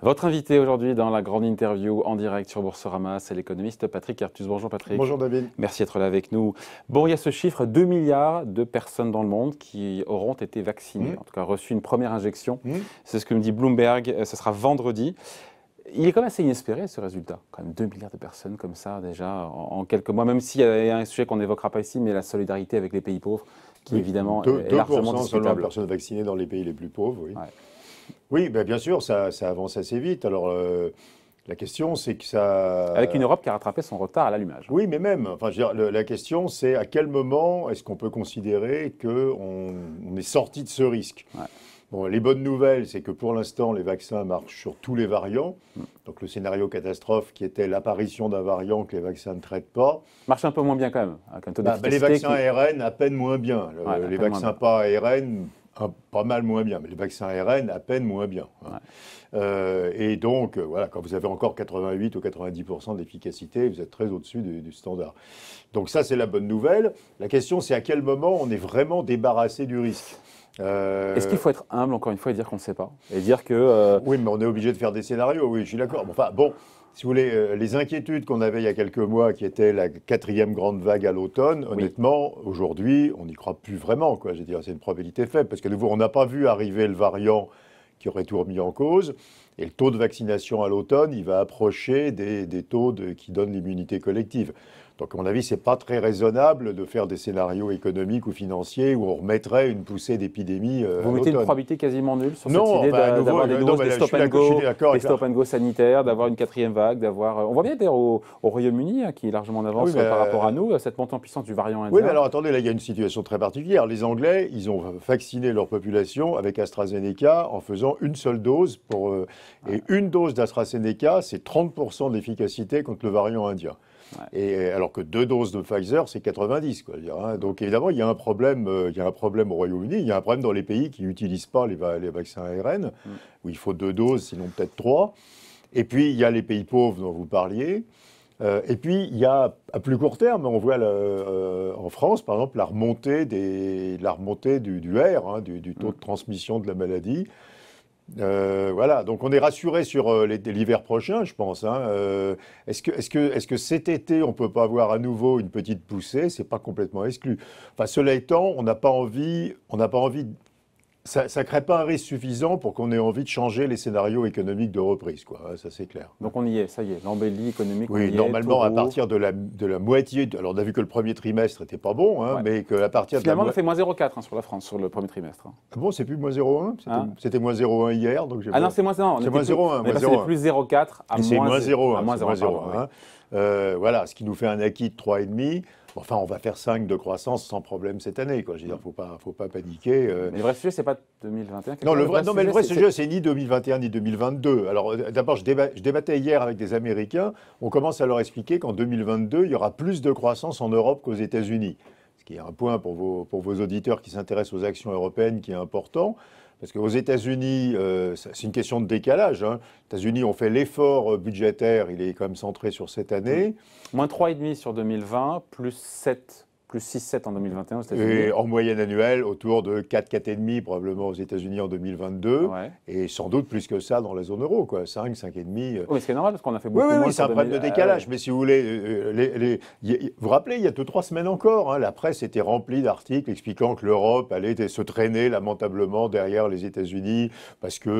Votre invité aujourd'hui dans la grande interview en direct sur Boursorama, c'est l'économiste Patrick Artus. Bonjour Patrick. Bonjour David. Merci d'être là avec nous. Bon, il y a ce chiffre 2 milliards de personnes dans le monde qui auront été vaccinées, mmh. en tout cas reçu une première injection. Mmh. C'est ce que me dit Bloomberg, euh, ce sera vendredi. Il est quand même assez inespéré ce résultat, quand même 2 milliards de personnes comme ça déjà en, quelques mois, même s'il y a un sujet qu'on n'évoquera pas ici, mais la solidarité avec les pays pauvres, qui évidemment deux est largement discutable. 2% dans les pays les plus pauvres, oui. Oui, ben bien sûr, ça, ça, avance assez vite. Alors. Euh, la question, c'est que ça. Avec une Europe qui a rattrapé son retard à l'allumage. Oui, mais même. Enfin, la question, c'est à quel moment est-ce qu'on peut considérer qu'on on est sorti de ce risque Bon, les bonnes nouvelles, c'est que pour l'instant, les vaccins marchent sur tous les variants. Mm. Donc le scénario catastrophe qui était l'apparition d'un variant que les vaccins ne traitent pas. Marche un peu moins bien quand même. Bah, les vaccins ARN, à peine moins bien. les vaccins pas ARN, pas mal moins bien, mais les vaccins ARN à peine moins bien. Hein. Euh, et donc, euh, voilà, quand vous avez encore 88 ou 90% d'efficacité, vous êtes très au-dessus du, standard. Donc ça, c'est la bonne nouvelle. La question, c'est à quel moment on est vraiment débarrassé du risque euh, Est-ce qu'il faut être humble, encore une fois, et dire qu'on ne sait pas Et dire que... Oui, mais on est obligé de faire des scénarios, oui, je suis d'accord. enfin, bon, si vous voulez, euh, les inquiétudes qu'on avait il y a quelques mois, qui était la quatrième grande vague à l'automne, honnêtement, aujourd'hui, on n'y croit plus vraiment. c'est une probabilité faible, parce que nouveau, on n'a pas vu arriver le variant qui aurait tout remis en cause. Et le taux de vaccination à l'automne, il va approcher des, taux qui donnent l'immunité collective. Donc, à mon avis, ce n'est pas très raisonnable de faire des scénarios économiques ou financiers où on remettrait une poussée d'épidémie. Euh, Vous mettez une probabilité quasiment nulle sur cette idée bah, d'avoir des, doses, bah, stop, and go, stop and go sanitaires, d'avoir une quatrième vague, d'avoir. Euh, on voit bien d'ailleurs au, Royaume-Uni, hein, qui est largement en avance euh, par bah, rapport à nous, cette montée en puissance du variant indien. Oui, mais alors attendez, là, il y a une situation très particulière. Les Anglais, ils ont vacciné leur population avec AstraZeneca en faisant une seule dose. et une dose d'AstraZeneca, c'est 30% d'efficacité contre le variant indien. Et, euh, alors que deux doses de Pfizer, c'est 90. Quoi, hein. Donc évidemment, il y, a un problème, euh, il y a un problème au Royaume-Uni, il y a un problème dans les pays qui n'utilisent pas les, vaccins ARN, mm. où il faut deux doses, sinon peut-être trois. Et puis, il y a les pays pauvres dont vous parliez. Euh, et puis, il y a à plus court terme, on voit en France, par exemple, la remontée, la remontée du, R, hein, du, taux de mm. transmission de la maladie. Euh, voilà, donc on est rassuré sur euh, l'hiver prochain, je pense. Hein. Euh, est-ce que, est-ce que, est-ce que cet été, on peut pas avoir à nouveau une petite poussée C'est pas complètement exclu. Enfin, cela étant, on n'a pas envie, on n'a pas envie ça ne crée pas un risque suffisant pour qu'on ait envie de changer les scénarios économiques de reprise, quoi. Hein, ça, c'est clair. Donc on y est, ça y est, l'embellie économique. Oui, normalement, à partir de la, moitié. alors on a vu que le premier trimestre n'était pas bon, hein, ouais. mais qu'à partir de. Finalement, on a fait moins 0,4 hein, sur la France, sur le premier trimestre. Hein. Ah bon, c'est plus moins 0,1 C'était moins 0,1 hier. Donc ah non, c'est moins 0,1. C'est moins 0,1. Ah, c'est plus 0,4 à moins 0,1. moins 0,1. Voilà, ce qui nous fait un acquis de 3,5. Enfin, on va faire 5 de croissance sans problème cette année. Quoi. Je veux dire, mm. faut pas, faut pas paniquer. Euh. Mais le vrai sujet, c'est pas 2021. Non, le vrai, non, mais le vrai sujet, c'est ni 2021 ni 2022. Alors, euh, d'abord, je, je, débattais hier avec des Américains. On commence à leur expliquer qu'en 2022, il y aura plus de croissance en Europe qu'aux États-Unis. Ce qui est un point pour vos, pour vos auditeurs qui s'intéressent aux actions européennes qui est important. Parce qu'aux États-Unis, euh, c'est une question de décalage. Les hein. États-Unis ont fait l'effort euh, budgétaire, il est quand même centré sur cette année. Moins 3,5 sur 2020, plus 7 plus 6-7 en 2021 aux États-Unis. Et en moyenne annuelle, autour de 4-4,5 probablement aux États-Unis en 2022. Et sans doute plus que ça dans la zone euro, quoi. 5, 5,5. Euh. Oui, mais c'est normal parce qu'on a fait beaucoup oui, oui, Oui, c'est un problème de décalage. Euh, mais si vous voulez, euh, les, vous vous rappelez, il y a 2-3 semaines encore, hein, la presse était remplie d'articles expliquant que l'Europe allait se traîner lamentablement derrière les États-Unis parce qu'on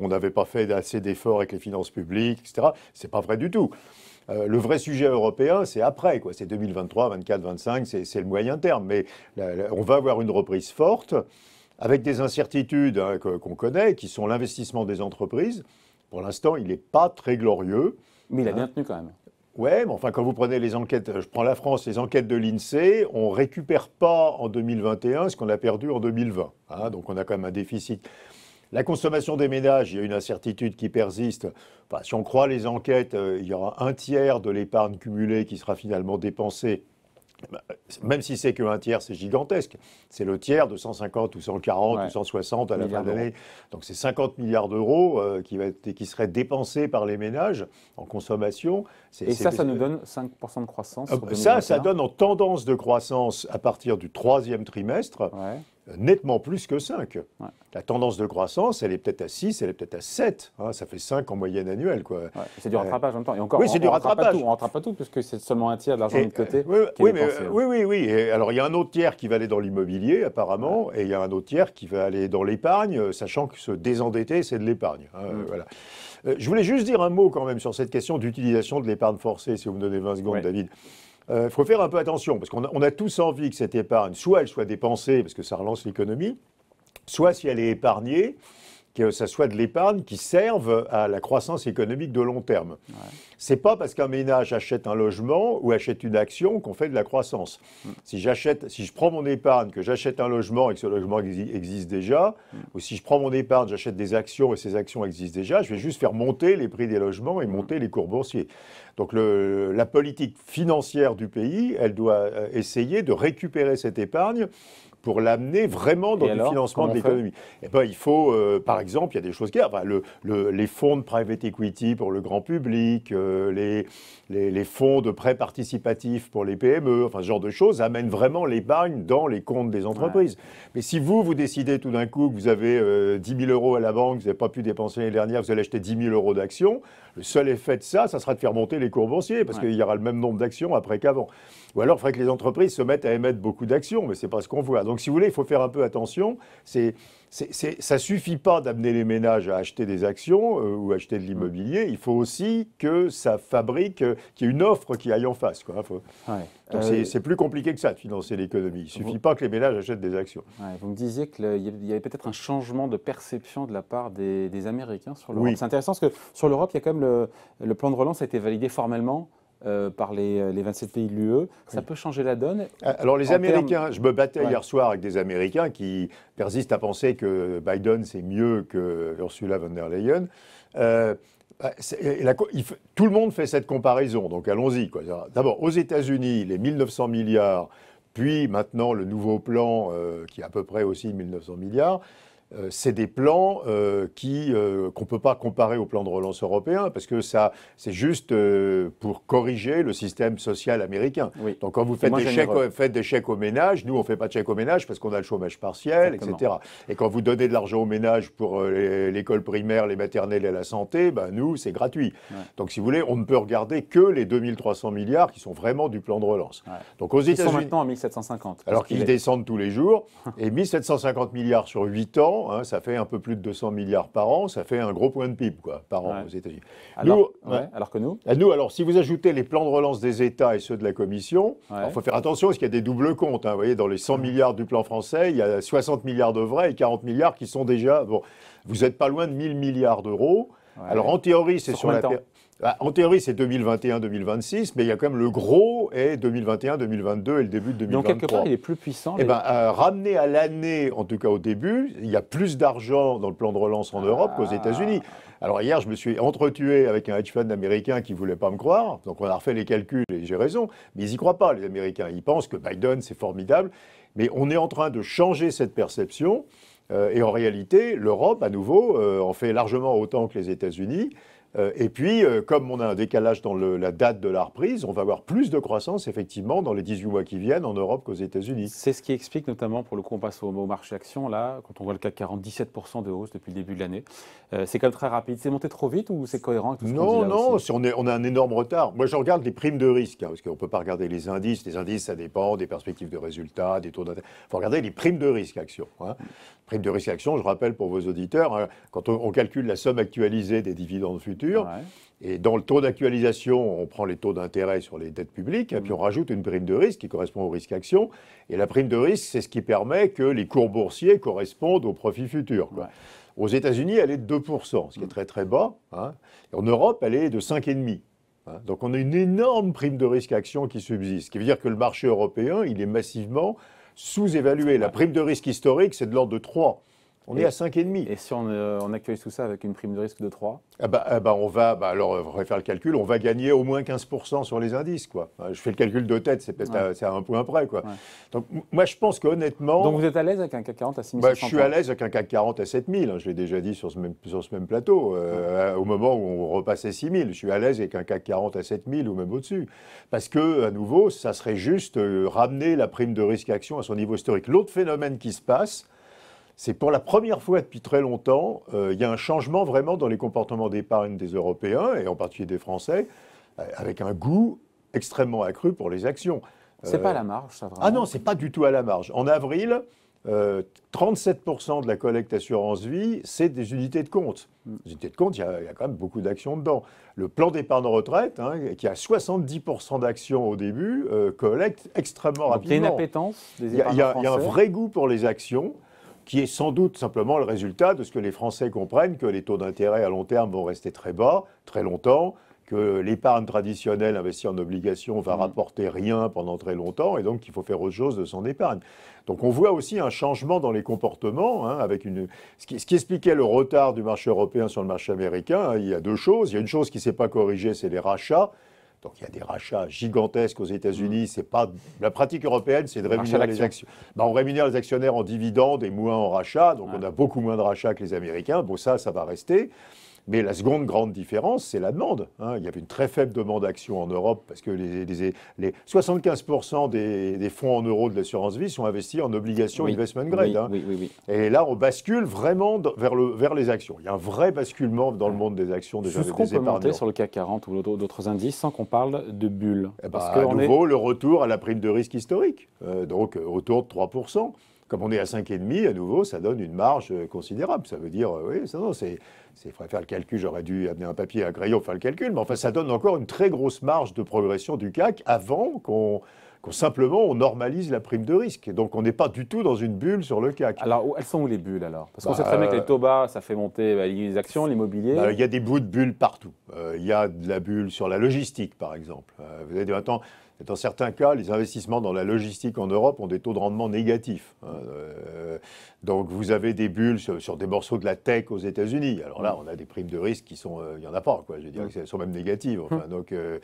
on n'avait pas fait assez d'efforts avec les finances publiques, etc. C'est pas vrai du tout. Euh, le vrai sujet européen, c'est après, quoi. C'est 2023, 24, 25, c'est le moyen terme. Mais on va avoir une reprise forte, avec des incertitudes hein, qu'on connaît, qui sont l'investissement des entreprises. Pour l'instant, il n'est pas très glorieux. Mais il a hein? bien tenu quand même. Ouais, mais enfin, quand vous prenez les enquêtes, euh, je prends la France, les enquêtes de l'INSEE, on ne récupère pas en 2021 ce qu'on a perdu en 2020. Hein. donc on a quand même un déficit la consommation des ménages, il y a une incertitude qui persiste. Enfin, si on croit les enquêtes, euh, il y aura un tiers de l'épargne cumulée qui sera finalement dépensée bah, même si c'est qu'un tiers, c'est gigantesque. C'est le tiers de 150 ou 140 ou 160 à la fin de l'année. Donc c'est 50 milliards d'euros euh, qui, qui seraient dépensés par les ménages en consommation. Et ça, ça nous donne 5% de croissance. Ah, ça, ça donne en tendance de croissance à partir du troisième trimestre. Ouais nettement plus que 5. La tendance de croissance, elle est peut-être à 6, elle est peut-être à 7. Hein, ça fait 5 en moyenne annuelle. quoi. c'est du euh, rattrapage en même temps. Et encore, oui, c'est du rattrapage. on ne rattrape pas tout, puisque c'est seulement un tiers de l'argent de côté. Euh, oui, oui, oui, oui, oui, alors, il y a un autre tiers qui va aller dans l'immobilier, apparemment, et il y a un autre tiers qui va aller dans l'épargne, euh, sachant que se désendetter, c'est de l'épargne. Hein, mm. voilà. je voulais juste dire un mot quand même sur cette question d'utilisation de l'épargne forcée, si vous me donnez 20 secondes, David. Il euh, faut faire un peu attention, parce qu'on a, tous envie que cette épargne, soit elle soit dépensée, parce que ça relance l'économie, soit si elle est épargnée, que ce soit de l'épargne qui serve à la croissance économique de long terme. Ce C'est pas parce qu'un ménage achète un logement ou achète une action qu'on fait de la croissance. Mm. Si j'achète, si je prends mon épargne, que j'achète un logement et que ce logement existe déjà, mm. ou si je prends mon épargne, j'achète des actions et ces actions existent déjà, je vais juste faire monter les prix des logements et mm. monter les cours boursiers. Donc le, la politique financière du pays, elle doit euh, essayer de récupérer cette épargne pour l'amener vraiment dans le financement de l'économie Eh ben, il faut, euh, par exemple, il y a des choses qui, enfin, les fonds de private equity pour le grand public, euh, les, fonds de prêts participatifs pour les PME, enfin, ce genre de choses amènent vraiment l'épargne dans les comptes des entreprises. Mais si vous, vous décidez tout d'un coup que vous avez 10 euh, 000 euros à la banque, vous n'avez pas pu dépenser l'année dernière, vous allez acheter 10 000 euros d'actions, le seul effet de ça, ça sera de faire monter les cours boursiers, parce qu'il y aura le même nombre d'actions après qu'avant. Ou alors, il faudrait que les entreprises se mettent à émettre beaucoup d'actions, mais ce n'est pas ce qu'on voit. Donc, si vous voulez, il faut faire un peu attention. C'est ça ne suffit pas d'amener les ménages à acheter des actions euh, ou acheter de l'immobilier. Il faut aussi que ça fabrique, euh, qu'il y ait une offre qui aille en face. Euh, c'est plus compliqué que ça de financer l'économie. Il ne suffit pas que les ménages achètent des actions. vous me disiez qu'il y avait peut-être un changement de perception de la part des, Américains sur l'Europe. C'est intéressant parce que sur l'Europe, il a le, le plan de relance a été validé formellement. Euh, par les, euh, les, 27 pays de l'UE. Ça peut changer la donne. Euh, alors les Américains, je me battais hier soir avec des Américains qui persistent à penser que Biden c'est mieux que Ursula von der Leyen. Bah, tout le monde fait cette comparaison, donc allons-y. D'abord, aux États-Unis, les 1900 milliards, puis maintenant le nouveau plan qui est à peu près aussi 1900 milliards. Euh, c'est des plans qu'on euh, qui euh, qu'on peut pas comparer au plan de relance européen parce que ça c'est juste pour corriger le système social américain. Donc quand vous faites des, chèques, faites des, chèques, aux ménages, nous on fait pas de chèques aux ménages parce qu'on a le chômage partiel, etc. Et quand vous donnez de l'argent aux ménages pour l'école primaire, les maternelles et la santé, ben nous c'est gratuit. Donc si vous voulez, on ne peut regarder que les 2300 milliards qui sont vraiment du plan de relance. Donc aux États-Unis maintenant à 1750. Alors qu'ils descendent tous les jours et 1750 milliards sur 8 ans Hein, ça fait un peu plus de 200 milliards par an, ça fait un gros point de pipe quoi, par an aux États-Unis. Alors, que nous ah, Nous, alors si vous ajoutez les plans de relance des États et ceux de la Commission, il faut faire attention parce qu'il y a des doubles comptes. Hein. vous voyez, dans les 100 mm. milliards du plan français, il y a 60 milliards de vrais et 40 milliards qui sont déjà. Bon, vous n'êtes pas loin de 1000 milliards d'euros. Alors en théorie, c'est sur, la ah, en théorie, c'est 2021-2026, mais il y a quand même le gros est 2021-2022 et le début de 2023. Donc quelque part, il est plus puissant. Eh ben, euh, à l'année, en tout cas au début, il y a plus d'argent dans le plan de relance en Europe qu'aux ah. États-Unis. Alors hier, je me suis entretué avec un hedge fund américain qui ne voulait pas me croire. Donc on a refait les calculs et j'ai raison. Mais ils n'y croient pas, les Américains. Ils pensent que Biden, c'est formidable. Mais on est en train de changer cette perception. Euh, et en réalité, l'Europe, à nouveau, euh, en fait largement autant que les États-Unis. Euh, et puis, euh, comme on a un décalage dans la date de la reprise, on va avoir plus de croissance, effectivement, dans les 18 mois qui viennent en Europe qu'aux États-Unis. C'est ce qui explique notamment, pour le coup, on passe au, marché action, là, quand on voit le CAC 40, 17% de hausse depuis le début de l'année. Euh, c'est quand même très rapide. C'est monté trop vite ou c'est cohérent avec tout ce Non, non, si on, est, on, a un énorme retard. Moi, je regarde les primes de risque, hein, parce qu'on ne peut pas regarder les indices. Les indices, ça dépend des perspectives de résultats, des taux d'intérêt. Il faut regarder les primes de risque action. Hein. Primes de risque action, je rappelle pour vos auditeurs, hein, quand on, on calcule la somme actualisée des dividendes futurs, et dans le taux d'actualisation, on prend les taux d'intérêt sur les dettes publiques, et puis on rajoute une prime de risque qui correspond au risque action. Et la prime de risque, c'est ce qui permet que les cours boursiers correspondent aux profits futurs. Aux États-Unis, elle est de 2%, ce qui est très très bas. Hein. en Europe, elle est de 5,5%. Hein. Donc on a une énorme prime de risque action qui subsiste, ce qui veut dire que le marché européen, il est massivement sous-évalué. La prime de risque historique, c'est de l'ordre de 3. On est à 5,5. Et si on, euh, on, actualise tout ça avec une prime de risque de 3 ah bah, ah bah, on va, bah, alors on euh, va faire le calcul, on va gagner au moins 15% sur les indices. Quoi. Je fais le calcul de tête, c'est à, un point près. Quoi. Donc moi je pense qu'honnêtement. Donc vous êtes à l'aise avec un CAC 40 à 6 bah, Je suis à l'aise avec un CAC 40 à 7000, hein, je l'ai déjà dit sur ce même, plateau, euh, au moment où on repassait 6000. Je suis à l'aise avec un CAC 40 à 7000 ou même au-dessus. Parce que, à nouveau, ça serait juste ramener la prime de risque action à son niveau historique. L'autre phénomène qui se passe, c'est pour la première fois depuis très longtemps, euh, il y a un changement vraiment dans les comportements d'épargne des Européens, et en particulier des Français, euh, avec un goût extrêmement accru pour les actions. C'est pas à euh, la marge, ça vraiment. Ah non, c'est pas du tout à la marge. En avril, 37% de la collecte assurance vie, c'est des unités de compte. Mm. Les unités de compte, il y, a, quand même beaucoup d'actions dedans. Le plan d'épargne retraite, hein, qui a 70% d'actions au début, collecte extrêmement rapidement. Il y a des Il y, a un vrai goût pour les actions qui est sans doute simplement le résultat de ce que les Français comprennent que les taux d'intérêt à long terme vont rester très bas, très longtemps, que l'épargne traditionnelle investie en obligations va mm. rapporter rien pendant très longtemps et donc qu'il faut faire autre chose de son épargne. Donc on voit aussi un changement dans les comportements, hein, avec une... ce, qui, expliquait le retard du marché européen sur le marché américain. Hein. il y a deux choses. Il y a une chose qui ne s'est pas corrigée, c'est les rachats. Donc il y a des rachats gigantesques aux États-Unis. Mm. C'est pas la pratique européenne, c'est de rémunérer les ben, on rémunère les actionnaires en dividendes et moins en rachats. Donc on a beaucoup moins de rachats que les Américains. Bon ça, ça va rester. Mais la seconde grande différence, c'est la demande. Hein. Il y avait une très faible demande d'actions en Europe parce que les, 75% des, fonds en euros de l'assurance vie sont investis en obligations investment grade. Hein. Et là, on bascule vraiment vers, le, vers, les actions. Il y a un vrai basculement dans le monde des actions déjà. Est-ce sur le CAC 40 ou d'autres indices sans qu'on parle de bulle eh Parce bah, à nouveau, le retour à la prime de risque historique, euh, donc euh, autour de 3%. Comme on est à 5,5, à nouveau, ça donne une marge euh, considérable. Ça veut dire, euh, oui, ça, non, c'est, il faudrait faire le calcul, j'aurais dû amener un papier, un crayon, faire le calcul, mais enfin, ça donne encore une très grosse marge de progression du CAC avant qu'on qu'on simplement on normalise la prime de risque. Donc on n'est pas du tout dans une bulle sur le CAC. Alors elles sont où les bulles alors Parce qu'on bah, sait très bien que les euh, taux bas, ça fait monter bah, les actions, l'immobilier. Bah, il y a des bouts de bulles partout. Il y a de la bulle sur la logistique par exemple. vous avez maintenant, et dans certains cas, les investissements dans la logistique en Europe ont des taux de rendement négatifs. Hein. Euh, donc vous avez des bulles sur, des morceaux de la tech aux États-Unis. Alors là, mm. on a des primes de risque qui sont, euh, il y n'y en a pas, quoi. Je veux dire, mm. qu'elles sont même négatives. Mm. donc euh,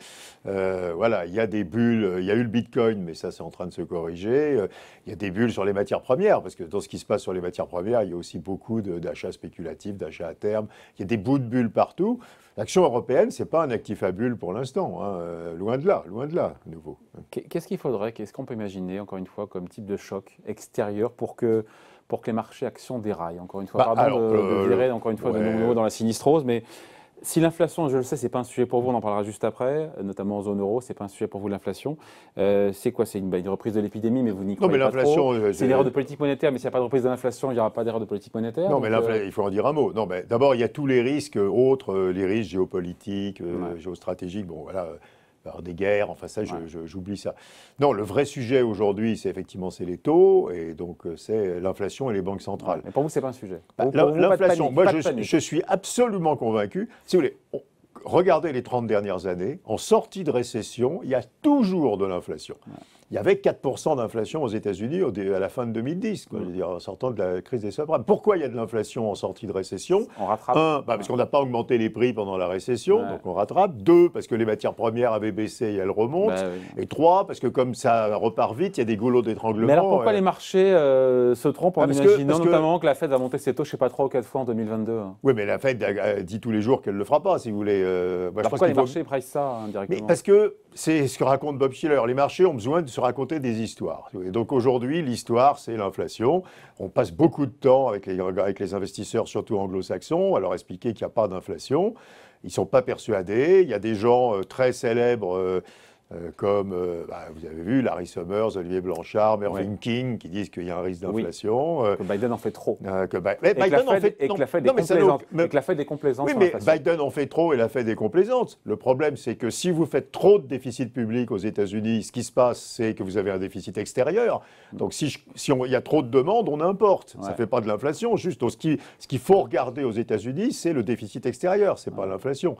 voilà, il y a des bulles, il y a eu le Bitcoin, mais ça c'est en train de se corriger. Il y a des bulles sur les matières premières, parce que dans ce qui se passe sur les matières premières, il y a aussi beaucoup d'achats spéculatifs, d'achats à terme. Il y a des bouts de bulles partout. L'action européenne, c'est pas un actif à bulle pour l'instant, hein. loin de là, loin de là. Nous Qu'est-ce qu'il faudrait Qu'est-ce qu'on peut imaginer, encore une fois, comme type de choc extérieur pour que, pour que les marchés actions déraillent Encore une fois, bah, pardon de, euh, encore une fois, dans la sinistrose, mais si l'inflation, je le sais, c'est pas un sujet pour vous, on en parlera juste après, notamment en zone euro, c'est pas un sujet pour vous l'inflation. Euh, c'est quoi C'est bah, une, reprise de l'épidémie, mais vous n'y croyez pas trop. Euh, c'est l'erreur de politique monétaire, mais s'il n'y a pas de reprise de l'inflation, il n'y aura pas d'erreur de politique monétaire. Non, mais il faut en dire un mot. Non, mais d'abord, il y a tous les risques autres, les risques géopolitiques, géostratégiques. Bon, voilà des guerres, enfin ça, j'oublie ça. Non, le vrai sujet aujourd'hui, c'est effectivement c'est les taux, et donc euh, c'est l'inflation et les banques centrales. mais pour vous, ce n'est pas un sujet. Bah, l'inflation, moi, je, suis absolument convaincu. Si vous voulez, regardez les 30 dernières années, en sortie de récession, il y a toujours de l'inflation il y avait 4% d'inflation aux États-Unis à la fin de 2010, dire, en sortant de la crise des subprimes. Pourquoi il y a de l'inflation en sortie de récession On rattrape. Un, bah, parce qu'on n'a pas augmenté les prix pendant la récession, donc on rattrape. Deux, parce que les matières premières avaient baissé et elles remontent. Bah et trois, parce que comme ça repart vite, il y a des goulots d'étranglement. Mais alors pourquoi les marchés euh, se trompent en ah, imaginant que, notamment que... la Fed va monter ses taux, je ne sais pas, trois ou quatre fois en 2022 hein Oui, mais la Fed dit tous les jours qu'elle ne le fera pas, si vous voulez. Euh, pourquoi les marchés price ça hein, directement. Parce que c'est ce que raconte Bob Schiller. Les marchés ont besoin de se raconter des histoires. donc aujourd'hui, l'histoire, c'est l'inflation. On passe beaucoup de temps avec avec les investisseurs, surtout anglo-saxons, à leur expliquer qu'il n'y a pas d'inflation. Ils ne sont pas persuadés. Il y a des gens euh, très célèbres euh, euh, comme, euh, bah, vous avez vu, Larry Summers, Olivier Blanchard, Merlin King, qui disent qu'il y a un risque d'inflation. Euh, que Biden en fait trop. et que la Fed est complaisante. Oui, mais Biden en fait trop et la Fed est complaisante. Le problème, c'est que si vous faites trop de déficit public aux États-Unis, ce qui se passe, c'est que vous avez un déficit extérieur. Donc, si il y a trop de demandes, on importe. Ça ne fait pas de l'inflation. Juste, ce qu'il faut regarder aux États-Unis, c'est le déficit extérieur, c'est n'est pas l'inflation.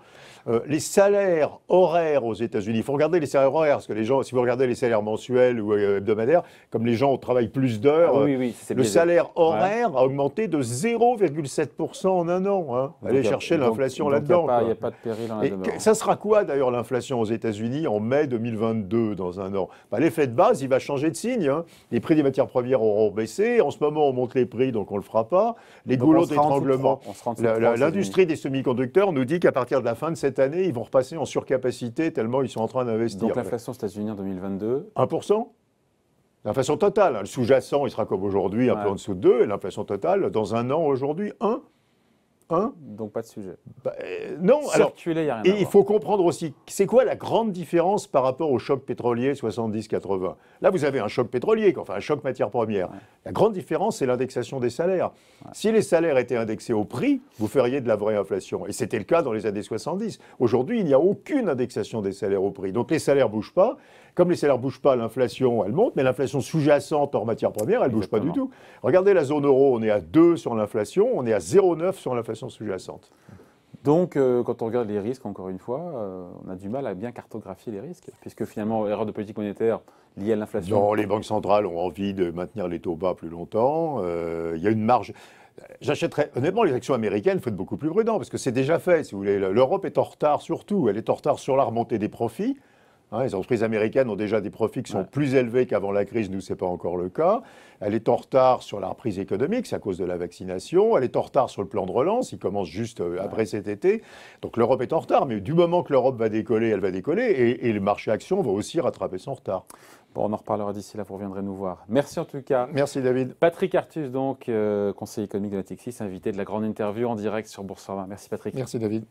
les salaires horaires aux États-Unis, il faut regarder les salaires horaire. Parce que les gens, si vous regardez les salaires mensuels ou euh, hebdomadaires, comme les gens travaillent plus d'heures, ah le salaire horaire a augmenté de 0,7% en un an. Hein. Allez chercher l'inflation là-dedans. Il a, pas de péril Ça sera quoi d'ailleurs l'inflation aux États-Unis en mai 2022, dans un an bah, L'effet de base, il va changer de signe. Hein. Les prix des matières premières auront baissé. En ce moment, on monte les prix, donc on ne le fera pas. Les goulots d'étranglement. L'industrie des semi-conducteurs nous dit qu'à partir de la fin de cette année, ils vont repasser en surcapacité tellement ils sont en train d'investir. Donc l'inflation aux États-Unis en 2022 1% L'inflation totale. Hein, le sous-jacent, il sera comme aujourd'hui, un peu en dessous de 2. Et l'inflation totale, dans un an aujourd'hui, 1. Hein Donc pas de sujet. Bah, euh, non, alors. a il faut comprendre aussi, c'est quoi la grande différence par rapport au choc pétrolier 70-80 Là, vous avez un choc pétrolier, enfin un choc matière première. La grande différence, c'est l'indexation des salaires. Si les salaires étaient indexés au prix, vous feriez de la vraie inflation. Et c'était le cas dans les années 70. Aujourd'hui, il n'y a aucune indexation des salaires au prix. Donc les salaires bougent pas comme les salaires ne bougent pas, l'inflation, elle monte, mais l'inflation sous-jacente en matière première, elle ne bouge pas du tout. Regardez la zone euro, on est à 2 sur l'inflation, on est à 0,9 sur l'inflation sous-jacente. Donc, euh, quand on regarde les risques, encore une fois, euh, on a du mal à bien cartographier les risques, puisque finalement, erreur de politique monétaire liée à l'inflation. Non, les banques centrales ont envie de maintenir les taux bas plus longtemps. Euh, il y a une marge. J'achèterais, honnêtement, les actions américaines, il faut être beaucoup plus prudent, parce que c'est déjà fait, si vous voulez. L'Europe est en retard surtout. Elle est en retard sur la remontée des profits. Hein, les entreprises américaines ont déjà des profits qui sont plus élevés qu'avant la crise, nous, ce n'est pas encore le cas. Elle est en retard sur la reprise économique, c'est à cause de la vaccination. Elle est en retard sur le plan de relance, il commence juste euh, après cet été. Donc l'Europe est en retard, mais du moment que l'Europe va décoller, elle va décoller, et, le marché action va aussi rattraper son retard. Bon, on en reparlera d'ici là, vous reviendrez nous voir. Merci en tout cas. Merci David. Patrick Artus, donc, euh, conseiller économique de la Texas, invité de la grande interview en direct sur Boursorama. Merci Patrick. Merci David.